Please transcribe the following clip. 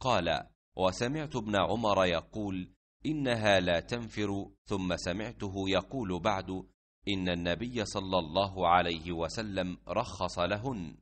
قال وسمعت ابن عمر يقول انها لا تنفر ثم سمعته يقول بعد ان النبي صلى الله عليه وسلم رخص لهن